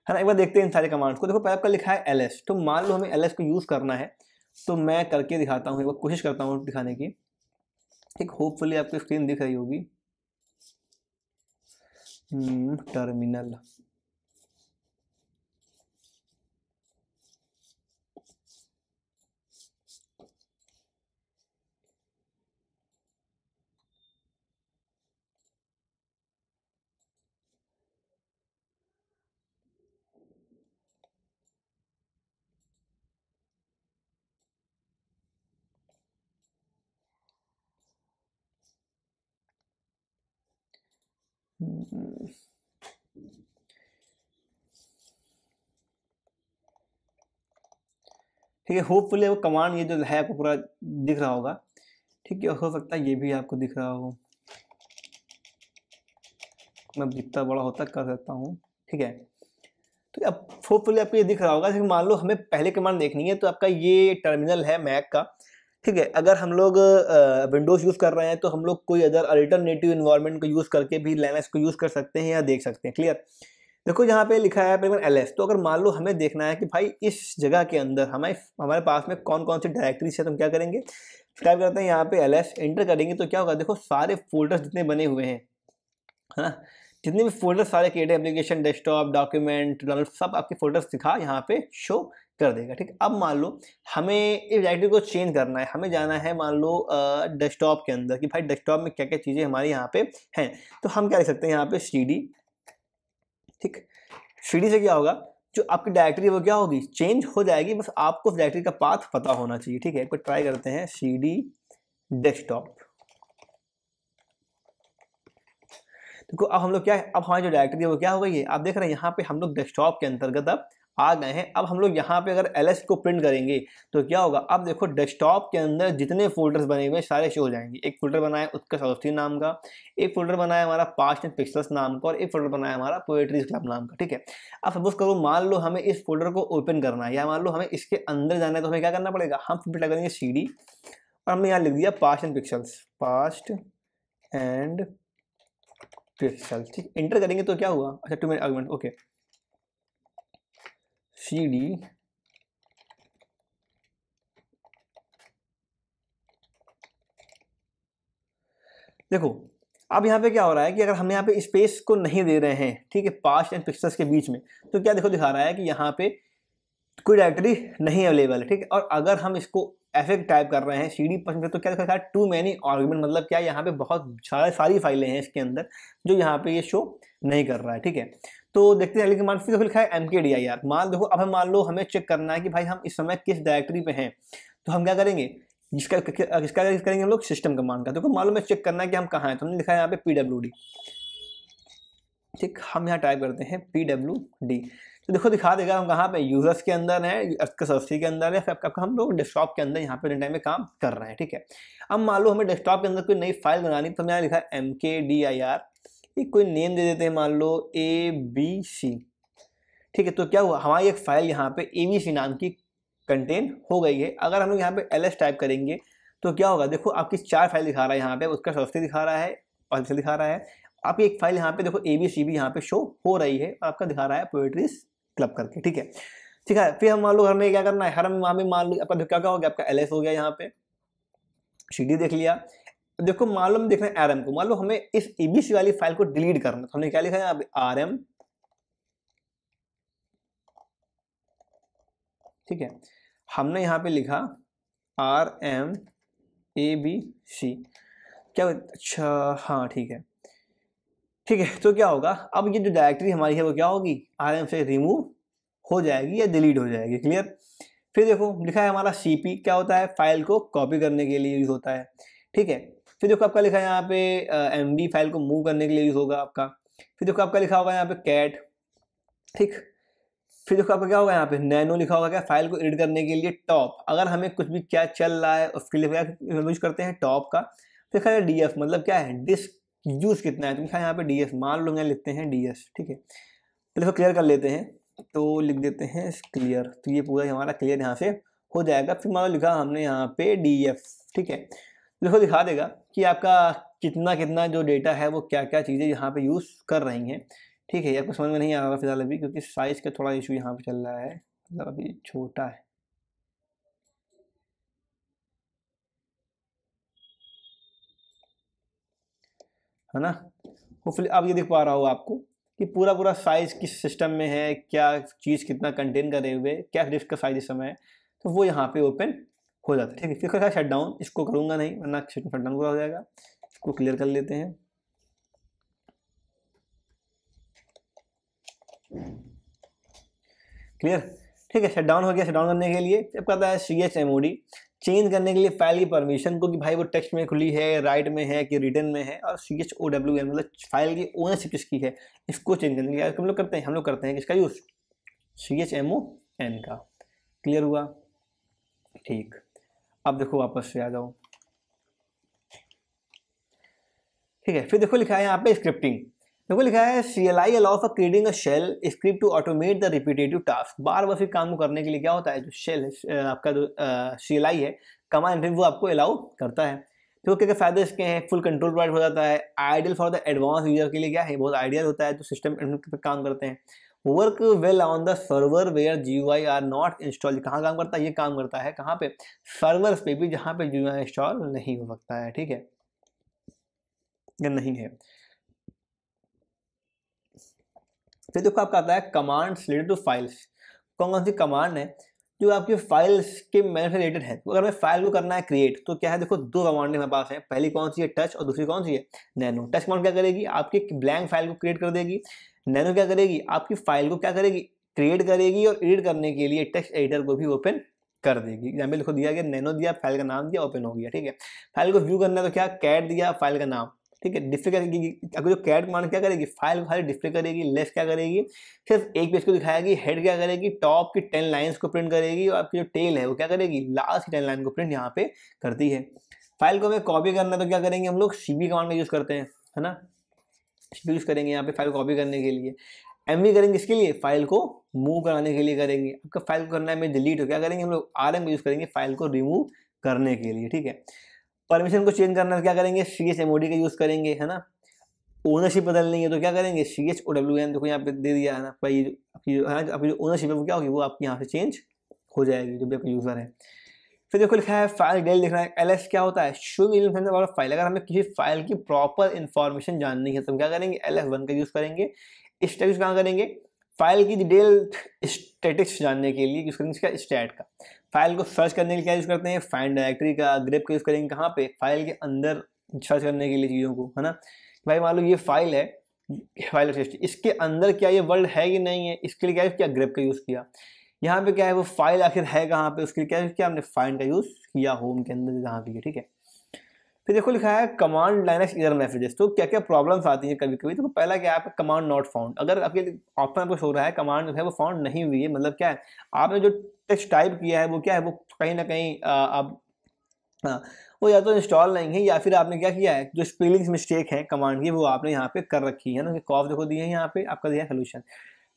है ना एक बार देखते हैं इन सारे कमांड्स को देखो पहले आपका लिखा है एल एस तो मान लो हमें एल एस को यूज़ करना है तो मैं करके दिखाता हूँ एक बार कोशिश करता हूँ दिखाने की ठीक होपफुली आपको स्क्रीन दिख रही होगी Mm, terminal ठीक है होपफुली वो कमांड ये जो है आपको पूरा दिख रहा होगा ठीक है हो सकता है ये भी आपको दिख रहा हो मैं जितना बड़ा होता कर सकता हूँ ठीक है तो अब होपफुली आपको ये दिख रहा होगा मान लो हमें पहले कमांड देखनी है तो आपका ये टर्मिनल है मैक का ठीक है अगर हम लोग विंडोज़ यूज़ कर रहे हैं तो हम लोग कोई अदर अल्टरनेटिव इन्वायरमेंट को यूज़ करके भी लेनेस को यूज़ कर सकते हैं या देख सकते हैं क्लियर देखो यहाँ पे लिखा है तकरीबन एल तो अगर मान लो हमें देखना है कि भाई इस जगह के अंदर हमारे हमारे पास में कौन कौन सी डायरेक्टरीज है तो हम क्या करेंगे टाइप करते हैं यहाँ पे एल एस एंटर करेंगे तो क्या होगा देखो सारे फोल्डर्स जितने बने हुए हैं है ना जितने भी फोल्डर सारे क्रिएटे एप्लीकेशन डेस्कटॉप डॉक्यूमेंट सब आपके फोल्डर्स दिखा यहाँ पे शो कर देगा ठीक अब मान लो हमें इस डायरेक्टरी को चेंज करना है हमें जाना है मान लो डेस्कटॉप के अंदर कि भाई डेस्कटॉप में क्या क्या चीज़ें हमारे यहाँ पे हैं तो हम क्या लिख सकते हैं यहाँ पे सी ठीक सी से क्या होगा जो आपकी डायरेक्टरी वो क्या होगी चेंज हो जाएगी बस आपको उस डायरेक्टरी का पाथ पता होना चाहिए ठीक है ट्राई करते हैं सी डी डेस्कटॉप देखो अब हम लोग क्या अब हमारी जो डायरेक्टरी है वो क्या हो गई है आप देख रहे हैं यहाँ पे हम लोग डेस्कटॉप के अंतर्गत अब आ गए हैं अब हम लोग यहाँ पे अगर एल को प्रिंट करेंगे तो क्या होगा अब देखो डेस्कटॉप के अंदर जितने फोल्डर्स बने हुए सारे शो हो जाएंगे एक फोल्डर बनाया उसका सौस्थी नाम का एक फोल्डर बनाया हमारा पास्ट एंड पिक्सल्स नाम का और एक फोल्डर बनाया हमारा पोएट्रीज क्लब नाम का ठीक है अब सपोज करो मान लो हमें इस फोल्डर को ओपन करना है या मान लो हमें इसके अंदर जाना है तो हमें क्या करना पड़ेगा हम फिर करेंगे सी और हमने यहाँ लिख दिया past and pixels past and pixels ठीक इंटर करेंगे तो क्या हुआ अच्छा two minute argument okay cd देखो अब यहाँ पे क्या हो रहा है कि अगर हम यहाँ पे स्पेस को नहीं दे रहे हैं ठीक है पास्ट एंड पिक्चर्स के बीच में तो क्या देखो दिखा रहा है कि यहाँ पे कोई डायरेक्टरी नहीं अवेलेबल है ठीक है और अगर हम इसको एफेक्ट टाइप कर रहे हैं सी डी पसंद तो क्या दिखा टू मैनी आर्गूमेंट मतलब क्या यहाँ पे बहुत सारे सारी फाइलें हैं इसके अंदर जो यहाँ पे ये यह शो नहीं कर रहा है ठीक है तो देखते हैं अगले की फिर लिखा है M K D I are मान देखो अब हम मान लो हमें चेक करना है कि भाई हम इस समय किस डायरेक्टरी पे हैं तो हम क्या करेंगे जिसका किसका करेंगे हम लोग सिस्टम कमांड का देखो मान लो मैं चेक करना है कि हम कहाँ हैं तो हमने लिखा है यहाँ पे पी डब्ल्यू डी ठीक हम यहाँ टाइप करते हैं पी डब्ल्यू डी तो देखो दिखा देगा हम कहाँ पे यूजर्स के अंदर है सर्सी के अंदर है फिर आपका हम लोग डेस्कटॉप के अंदर यहाँ पे टाइम में काम कर रहे हैं ठीक है अब मान लो हमें डेस्कटॉप के अंदर कोई नई फाइल बनानी तो हमने यहाँ लिखा है M K D I are एक कोई नेम दे देते हैं मान लो ए बी सी ठीक है तो क्या हुआ हमारी एक फाइल यहाँ पे ए बी सी नाम की कंटेन हो गई है अगर हम लोग यहाँ पे एल एस टाइप करेंगे तो क्या होगा देखो आपकी चार फाइल दिखा रहा है यहाँ पे उसका सस्ते दिखा रहा है और दिखा रहा है आपकी एक फाइल यहाँ पे देखो ए बी सी भी यहाँ पे शो हो रही है और आपका दिखा रहा है पोएट्रीज क्लब करके ठीक है ठीक है फिर हम मान लो हमें क्या करना है हर हम वहाँ पे मान लो आपका क्या क्या हो गया आपका एल एस हो गया यहाँ पे सी देख लिया तो देखो मान लो हम देखना है आर को मान लो हमें इस एबीसी वाली फाइल को डिलीट करना तो हमने क्या लिखा है अब आर एम ठीक है हमने यहाँ पे लिखा R M A B C क्या अच्छा हाँ ठीक है ठीक है तो क्या होगा अब ये जो डायरेक्टरी हमारी है वो क्या होगी आर एम से रिमूव हो जाएगी या डिलीट हो जाएगी क्लियर फिर देखो लिखा है हमारा सी क्या होता है फाइल को कॉपी करने के लिए यूज़ होता है ठीक है फिर देखो आपका लिखा है यहाँ पे एम uh, फाइल को मूव करने के लिए यूज़ होगा आपका फिर देखो आपका लिखा होगा यहाँ पे कैट ठीक फिर देखो आपका क्या होगा यहाँ पे नैनो लिखा होगा क्या फाइल को एडिट करने के लिए टॉप अगर हमें कुछ भी क्या चल रहा है उसके लिए क्या यूज करते हैं टॉप का तो लिखा है डी मतलब क्या है डिस्क यूज कितना है तुम तो क्या यहाँ पे डी एस मान लो यहाँ लिखते हैं डी एस ठीक है पहले इसको क्लियर कर लेते हैं तो लिख देते हैं क्लियर तो ये पूरा हमारा क्लियर यहाँ से हो जाएगा फिर मान लो लिखा हमने यहाँ पे डी एफ ठीक है लिखो दिखा देगा कि आपका कितना कितना जो डेटा है वो क्या क्या चीज़ें यहाँ पे यूज़ कर रही हैं ठीक है आपको समझ में नहीं आ रहा फिलहाल अभी क्योंकि साइज़ का थोड़ा इशू यहाँ पे चल रहा है मतलब अभी छोटा है है ना फिर अब ये दिख पा रहा हो आपको कि पूरा पूरा साइज़ किस सिस्टम में है क्या चीज़ कितना कंटेन करे हुए क्या डिस्क का साइज इस समय है तो वो यहाँ पे ओपन हो जाता है ठीक है फिर कहा शट डाउन इसको करूँगा नहीं वरना शट डाउन पूरा हो जाएगा इसको क्लियर कर लेते हैं क्लियर ठीक है शट डाउन हो गया शट डाउन करने के लिए जब कहता है C H M O D change करने के लिए फाइल की परमिशन को कि भाई वो टेक्स्ट में खुली है राइट में है कि रिटर्न में है और C H O W N मतलब फाइल की ओनरशिप किसकी है इसको चेंज करने के लिए हम लोग करते हैं हम लोग करते हैं किसका use C H M O N का क्लियर हुआ ठीक अब देखो वापस से आ जाओ ठीक है फिर देखो लिखा है यहाँ पे स्क्रिप्टिंग देखो लिखा है C L I allow for creating a shell script to automate the repetitive task बार बार फिर काम को करने के लिए क्या होता है जो शेल आपका जो सी एल आई है कमांड वो आपको अलाउ करता है तो क्या क्या फायदे इसके हैं फुल कंट्रोल प्रोवाइड हो जाता है ideal for the advance user के लिए क्या है बहुत आइडियल होता है तो सिस्टम पर काम करते हैं work well on the server where G U I are not install कहाँ काम करता है ये काम करता है कहाँ पे सर्वर पे भी जहाँ पे जी आई इंस्टॉल नहीं हो सकता है ठीक है या नहीं है फिर देखो आपका आता है कमांड्स रिलेटेड टू फाइल्स कौन कौन सी कमांड है जो आपकी फाइल्स के मैन से रिलेटेड है तो अगर हमें फाइल को करना है क्रिएट तो क्या है देखो दो कमांड हमारे पास है पहली कौन सी है टच और दूसरी कौन सी है नैनो टच कमांड क्या करेगी आपकी ब्लैंक फाइल को क्रिएट कर देगी नैनो क्या करेगी आपकी फाइल को क्या करेगी क्रिएट करेगी और एडिट करने के लिए टेक्स्ट एडिटर को भी ओपन कर देगी एग्जाम्पल देखो दिया गया नैनो दिया फाइल का नाम दिया ओपन हो गया ठीक है फाइल को व्यू करना है तो क्या कैट दिया फाइल का नाम ठीक है डिस्प्ले करेगी अगर जो कैट कमांड क्या करेगी फाइल को खाली डिस्प्ले करेगी लेस क्या करेगी सिर्फ एक पेज को दिखाएगी हेड क्या करेगी टॉप की टेन लाइन्स को प्रिंट करेगी और आपकी जो टेल है वो क्या करेगी लास्ट टेन लाइन को प्रिंट यहाँ पे करती है फाइल को हमें कॉपी करना तो क्या करेंगे हम लोग सी कमांड का यूज़ करते हैं है ना सी यूज़ करेंगे यहाँ पे फाइल कॉपी करने के लिए एम करेंगे इसके लिए फाइल को मूव कराने के लिए करेंगे आपका फाइल को करना है हमें डिलीट हो क्या करेंगे हम लोग आर एम यूज़ करेंगे फाइल को रिमूव करने के लिए ठीक है परमिशन को चेंज करना है क्या करेंगे C H M O D का यूज़ करेंगे है ना ओनरशिप बदल लेंगे तो क्या करेंगे C H O W N देखो यहाँ पे दे दिया है ना आपकी जो है हाँ, आपकी जो ओनरशिप है वो क्या होगी वो आपके यहाँ से चेंज हो जाएगी जो भी आपका यूज़र है फिर देखो लिखा है फाइल डेल लिखना है एल एस क्या होता है शून्य इन्फॉर्मेशन वाला फाइल अगर हमें किसी फाइल की प्रॉपर इन्फॉर्मेशन जाननी है तो हम क्या करेंगे एल एस वन का यूज़ करेंगे स्टेटस कहाँ करेंगे फाइल की डिटेल स्टेटस जानने के लिए यूज़ करेंगे इसका स्टैट का फाइल को सर्च करने के लिए क्या यूज़ करते हैं फाइंड डायरेक्टरी का ग्रेप का यूज़ करेंगे कहाँ पे फाइल के अंदर सर्च करने के लिए चीज़ों को है ना भाई मान लो ये फाइल है फाइल सिस्ट इसके अंदर क्या ये वर्ल्ड है कि नहीं है इसके लिए क्या यूज़ किया ग्रेप का यूज़ किया यहाँ पे क्या है वो फाइल आखिर है कहाँ पे उसके लिए क्या यूज़ किया हमने फाइंड का यूज़ किया होम के अंदर जहाँ पे ठीक है फिर देखो लिखा है कमांड लाइनक्स इधर मैसेजेस तो क्या क्या प्रॉब्लम्स आती हैं कभी कभी तो पहला क्या है आपका कमांड नॉट फाउंड अगर आपके ऑप्शन आपको शो रहा है कमांड जो है वो फाउंड नहीं हुई है मतलब क्या है आपने जो टेक्स्ट टाइप किया है वो क्या है वो कहीं ना कहीं आप वो या तो इंस्टॉल नहीं है या फिर आपने क्या किया है जो स्पेलिंग्स मिस्टेक है कमांड की वो आपने यहाँ पे कर रखी है ना कॉफ देखो दिए है यहाँ पे आपका दिया सोल्यूशन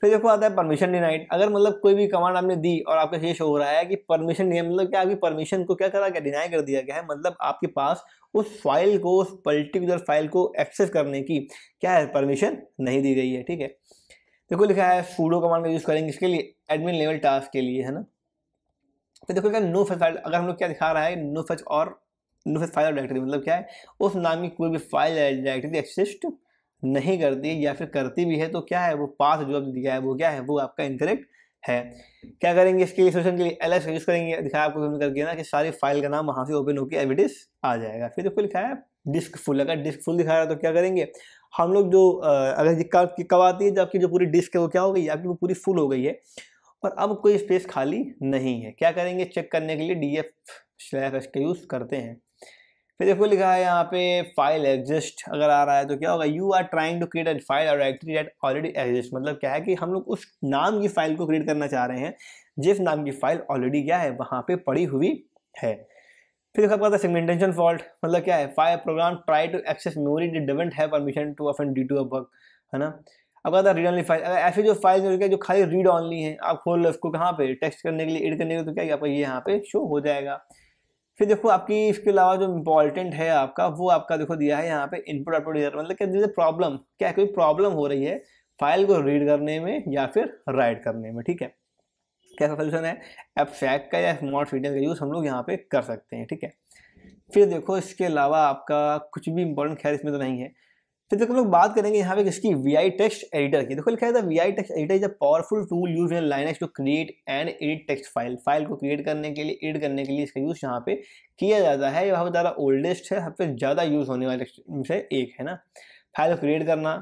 फिर देखो आता है परमिशन डिनाइड अगर मतलब कोई भी कमांड आपने दी और आपका ये शो हो रहा है कि परमिशन नहीं मतलब क्या आपकी परमिशन को क्या करा गया डिनाई कर दिया गया है मतलब आपके पास उस फाइल को उस पर्टिकुलर फाइल को एक्सेस करने की क्या है परमिशन नहीं दी गई है ठीक है देखो लिखा है सूडो कमांड का यूज़ करेंगे इसके लिए एडमिन लेवल टास्क के लिए है ना फिर देखो नो फेच फाइल अगर हम लोग क्या दिखा रहा है नो फच और नो फेच फाइल डायरेक्टरी मतलब क्या है उस नाम की कोई भी फाइल डायरेक्टरी एक्सिस्ट नहीं करती या फिर करती भी है तो क्या है वो पास जो आपने दिया है वो क्या है वो आपका इनकरेक्ट है क्या करेंगे इसके लिए सोल्यूशन के लिए एल एस करेंगे दिखाया आपको कर दिया ना कि सारी फाइल का नाम वहाँ से ओपन होकर एविडेंस आ जाएगा फिर देखो लिखा है डिस्क फुल अगर डिस्क फुल दिखा रहा है तो क्या करेंगे हम लोग जो अगर कब आती है जो आपकी जो पूरी डिस्क है वो क्या हो गई आपकी वो पूरी फुल हो गई है और अब कोई स्पेस खाली नहीं है क्या करेंगे चेक करने के लिए डी एफ स्लैश एस का यूज़ करते हैं फिर देखो लिखा है यहाँ पे फाइल एग्जिस्ट अगर आ रहा है तो क्या होगा you are trying to create a file directory that already exist मतलब क्या है कि हम लोग उस नाम की फाइल को क्रिएट करना चाह रहे हैं जिस नाम की फाइल ऑलरेडी क्या है वहाँ पे पड़ी हुई है फिर देखा पता है सेगमेंटेशन फॉल्ट मतलब क्या है file program try to access memory डिवेंट डवेंट है permission to of and D to a है ना कहता है रीड ऑनली फाइल अगर ऐसी जो फाइल जो जो खाली रीड ऑनली है आप खोल लो इसको कहाँ पे टेक्स्ट करने के लिए एड करने के लिए तो क्या आपका ये यहाँ पे शो हो जाएगा फिर देखो आपकी इसके अलावा जो इम्पॉर्टेंट है आपका वो आपका देखो दिया है यहाँ पे इनपुट आउटपुट ईयर मतलब क्या जैसे प्रॉब्लम क्या कोई प्रॉब्लम हो रही है फाइल को रीड करने में या फिर राइट करने में ठीक है कैसा सोल्यूशन है फैक का या स्मार्ट फीडर का यूज़ हम लोग यहाँ पे कर सकते हैं ठीक है फिर देखो इसके अलावा आपका कुछ भी इम्पोर्टेंट खैर इसमें तो नहीं है फिर देखो हम लोग बात करेंगे यहाँ पे इसकी वी आई टेक्स्ट एडिटर की देखो लिखा है V I text editor is a powerful tool use in line to create and edit text file file को क्रिएट करने के लिए एडिट करने के लिए इसका यूज़ यहाँ पे किया जाता है बहुत ज़्यादा ओल्डेस्ट है सबसे ज़्यादा यूज़ होने वाले से एक है ना फाइल को क्रिएट करना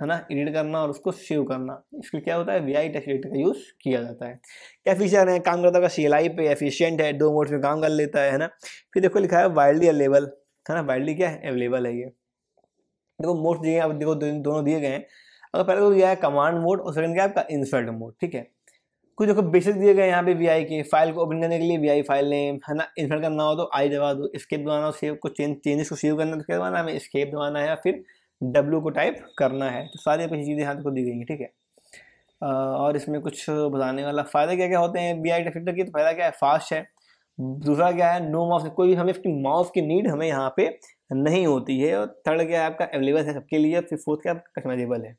है ना एडिट करना और उसको सेव करना इसके क्या होता है वी आई टेक्स एडिटर का यूज़ किया जाता है क्या फीचर है काम करता है सी एल आई पे एफिशियंट है दो मोड्स में काम कर लेता है ना फिर देखो लिखा है वाइल्डली अवेलेबल है ना वाइल्डली क्या है अवेलेबल है ये देखो मोस्ट दिए आप देखो दोनों दिए गए हैं अगर पहले तो दिया है कमांड मोड और सेकंड क्या आपका इंसर्ट मोड ठीक है कुछ देखो बेसिक दिए गए यहाँ पे वी आई के फाइल को ओपन करने के लिए वी आई फाइल नेम है ना इंसर्ट करना हो तो आई दबा दो स्केप दबाना हो सेव को चेंज चेंजेस को सेव करना है दबाना हमें स्केप दबाना है या फिर डब्ल्यू को टाइप करना है तो सारी अपनी चीज़ें यहाँ देखो दी गई हैं ठीक है और इसमें कुछ बताने वाला फ़ायदा क्या क्या होते हैं बी आई डिटेक्टर की तो फ़ायदा क्या है फास्ट है दूसरा क्या है नो माउस कोई भी हमें माउस की नीड हमें यहाँ पे नहीं होती है और थर्ड क्या है आपका अवेलेबल है सबके लिए फिर फोर्थ क्या आपका कस्टमाइजेबल है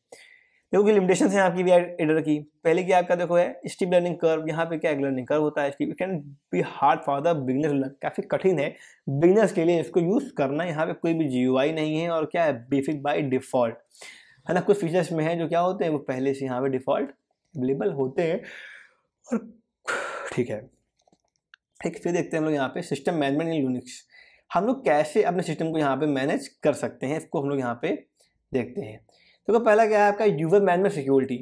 देखो कि लिमिटेशन है आपकी भी एडर की पहले क्या आपका देखो है स्टीप लर्निंग कर्व यहाँ पे क्या लर्निंग कर्व होता है steep can be hard for the beginner काफ़ी कठिन है बिगनर्स के लिए इसको यूज़ करना यहाँ पे कोई भी जी नहीं है और क्या है बेफिक बाई डिफ़ॉल्ट है ना कुछ फीचर्स में है जो क्या होते हैं वो पहले से यहाँ पे डिफ़ॉल्ट अवेलेबल होते हैं और ठीक है ठीक फिर देखते हैं हम लोग यहाँ पे सिस्टम मैनेजमेंट इन यूनिक्स हम लोग कैसे अपने सिस्टम को यहाँ पे मैनेज कर सकते हैं इसको हम लोग यहाँ पे देखते हैं देखो तो पहला क्या है आपका यूजर मैनेजमेंट सिक्योरिटी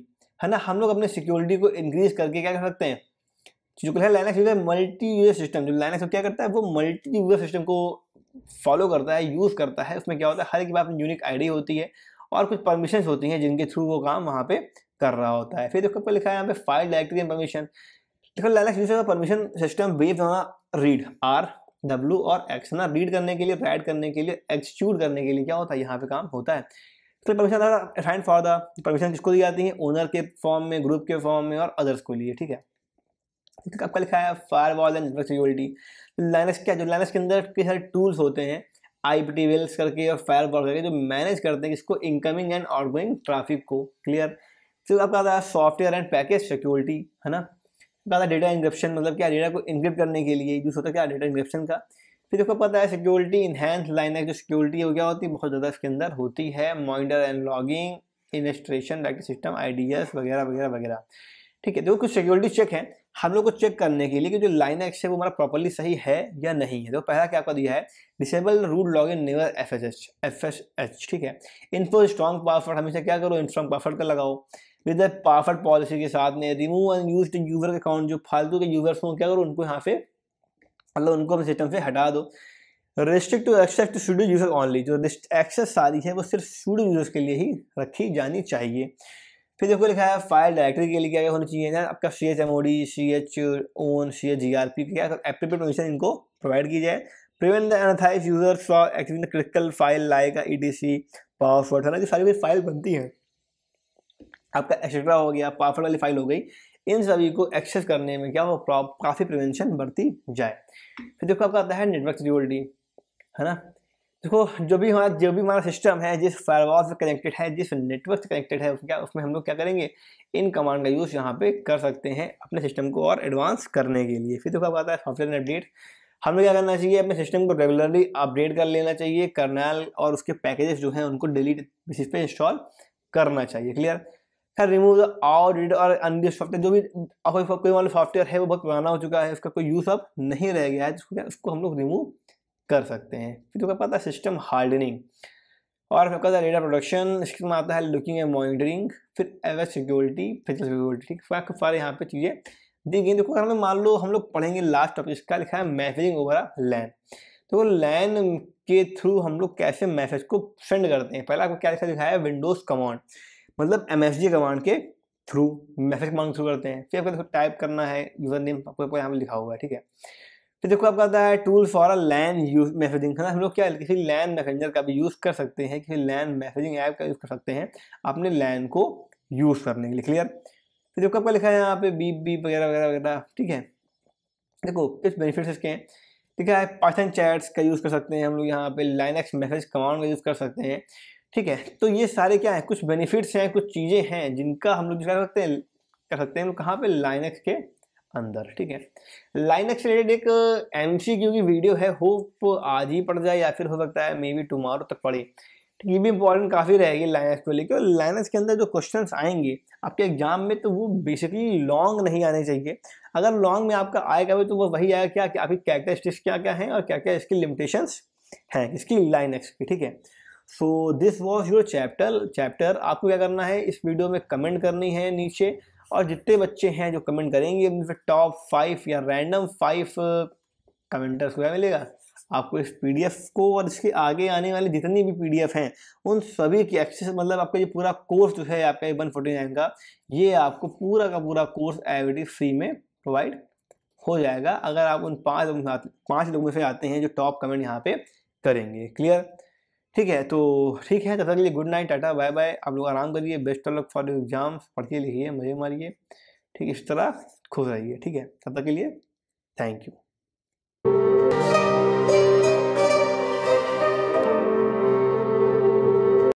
है ना हम लोग अपने सिक्योरिटी को इंक्रीज करके क्या कर सकते हैं जो है Linux user multi user system जो लाइनेक्स क्या करता है वो मल्टी यूजर सिस्टम को फॉलो करता है यूज़ करता है उसमें क्या होता है हर एक बार यूनिक आईडी होती है और कुछ परमिशंस होती हैं जिनके थ्रू वो काम वहाँ पे कर रहा होता है फिर देखो ऊपर लिखा है यहाँ पे फाइल डायरेक्टरी परमिशन देखो लाइनेक्स यूजर का permission system based on read R W और एक्स ना रीड करने के लिए राइट करने के लिए एक्सक्यूट करने के लिए क्या होता है यहाँ पे काम होता है तो permission find for the permission किसको दी जाती है ओनर के फॉर्म में ग्रुप के फॉर्म में और अदर्स को लिए ठीक है आपका लिखा है firewall and security Linux क्या जो लाइनस के अंदर कई सारे टूल्स होते हैं आई पी टी वेल्स करके और फायर वॉल करके जो मैनेज करते हैं इसको इनकमिंग एंड आउटगोइंग ट्रैफिक को क्लियर फिर आपका आता है सॉफ्टवेयर एंड पैकेज सिक्योरिटी है ना पता डेटा इंक्रिप्शन मतलब क्या डेटा को इंक्रिप्ट करने के लिए यूज़ होता है क्या डेटा इंक्रिप्शन का फिर देखो पता है सिक्योरिटी इन्हेंस लाइन है जो सिक्योरिटी हो गया होती है बहुत ज़्यादा इसके अंदर होती है monitor and logging intrusion data system ideas वगैरह वगैरह वगैरह ठीक है देखो कुछ सिक्योरिटी चेक है हम लोग को चेक करने के लिए कि जो लाइन एक्स है वो हमारा प्रॉपरली सही है या नहीं है देखो पहला क्या आपका दिया है disable root login never F S H F S H ठीक है इन्फो स्ट्रॉन्ग पासवर्ड हमेशा क्या करो स्ट्रॉन्ग पासवर्ड का लगाओ विद अ पावर पॉलिसी के साथ में remove and use user account जो फालतू के यूजर्स हों क्या करो उनको यहाँ पे मतलब उनको अपने सिस्टम से हटा दो restrict to access to user only जो एक्सेस सारी है वो सिर्फ शूडो यूजर्स के लिए ही रखी जानी चाहिए फिर देखो लिखा है फाइल डायरेक्टरी के लिए क्या क्या होनी चाहिए ना आपका C H M O D C H own C H G R P क्या एप्लीपेट परमिशन इनको प्रोवाइड की जाए prevent the unauthorised user from the critical file like E D C power है ना कि सारी फाइल बनती हैं आपका एक्सेट्रा हो गया पासवर्ड वाली फाइल हो गई इन सभी को एक्सेस करने में क्या हो काफ़ी प्रिवेंशन बरती जाए फिर देखो आपका आता है नेटवर्क सिक्योरिटी है ना देखो जो भी हमारा जो भी हमारा सिस्टम है जिस फायरवॉल से कनेक्टेड है जिस नेटवर्क से कनेक्टेड है उसमें क्या उसमें हम लोग क्या करेंगे इन कमांड का यूज़ यहाँ पे कर सकते हैं अपने सिस्टम को और एडवांस करने के लिए फिर देखो आपका आता है सॉफ्टवेयर अपडेट हमें क्या करना चाहिए अपने सिस्टम को रेगुलरली अपडेट कर लेना चाहिए करनाल और उसके पैकेजेस जो हैं उनको डिलीट बेसिस पे इंस्टॉल करना चाहिए क्लियर खैर रिमूव और रीड और अनडी सॉफ्टवेयर जो भी कोई कोई वाला सॉफ्टवेयर है वो बहुत पुराना हो चुका है उसका कोई यूज़ अब नहीं रह गया है जिसको उसको हम लोग रिमूव कर सकते हैं फिर तो पता है सिस्टम हार्डनिंग और है रेडा प्रोडक्शन इसके में आता है लुकिंग एंड मॉनिटरिंग फिर एवेज सिक्योरिटी फिजिकल सिक्योरिटी काफ़ी सारे यहाँ पे चीज़ें दी गई देखो हमें मान लो हम लोग पढ़ेंगे लास्ट टॉपिक इसका लिखा है मैसेजिंग ओवर लैन तो लैन के थ्रू हम लोग कैसे मैसेज को सेंड करते हैं पहला आपको क्या लिखा दिखाया है विंडोज़ कमांड मतलब एम एस कमांड के थ्रू मैसेज कमांड थ्रू करते हैं फिर आपको देखो टाइप करना है यूज़र नेम आपको यहाँ पर लिखा हुआ है ठीक है फिर देखो आपका आता है tool for a LAN use messaging है ना हम लोग क्या किसी लैन मैसेंजर का भी यूज़ कर सकते हैं किसी लैन मैसेजिंग ऐप का यूज़ कर सकते हैं अपने लैन को यूज़ करने के लिए क्लियर फिर देखो आपका लिखा है यहाँ पे बीप बीप वगैरह वगैरह वगैरह ठीक है देखो किस बेनिफिट्स इसके हैं ठीक है पाइथन चैट्स का यूज़ कर सकते हैं हम लोग यहाँ पे एक्स मैसेज कमांड का यूज़ कर सकते हैं ठीक है तो ये सारे क्या है कुछ बेनिफिट्स हैं कुछ चीज़ें हैं जिनका हम लोग क्या कर सकते हैं कर सकते हैं हम कहाँ पर लाइनक्स के अंदर ठीक है लाइनक्स रिलेटेड एक एम सी की वीडियो है होप आज ही पड़ जाए या फिर हो सकता है मे बी टुमारो तक पड़े ठीक ये भी इंपॉर्टेंट काफ़ी रहेगी लाइनक्स को लेकर लाइनक्स के अंदर जो क्वेश्चन आएंगे आपके एग्जाम में तो वो बेसिकली लॉन्ग नहीं आने चाहिए अगर लॉन्ग में आपका आएगा भी तो वो वही आएगा क्या आपकी कैरेक्टरिस्टिक्स क्या क्या हैं और क्या क्या इसकी लिमिटेशंस हैं इसकी लाइनक्स की ठीक है so this was your chapter chapter आपको क्या करना है इस वीडियो में कमेंट करनी है नीचे और जितने बच्चे हैं जो कमेंट करेंगे उनसे टॉप फाइव या रैंडम फाइव कमेंटर्स को क्या मिलेगा आपको इस एफ को और इसके आगे आने वाले जितनी भी एफ हैं उन सभी की एक्सेस मतलब आपका ये पूरा कोर्स जो है आपका वन फोर्टी नाइन का ये आपको पूरा का पूरा कोर्स एवरी फ्री में प्रोवाइड हो जाएगा अगर आप उन पाँच लोगों पाँच लोगों से आते हैं जो टॉप कमेंट यहाँ पे करेंगे क्लियर ठीक है तो ठीक है तब तक के लिए good night tata bye bye आप लोग आराम करिए best of luck for exams पढ़िए लिखिए मज़े मारिए ठीक इस तरह खुश रहिए ठीक है तब तक के लिए थैंक यू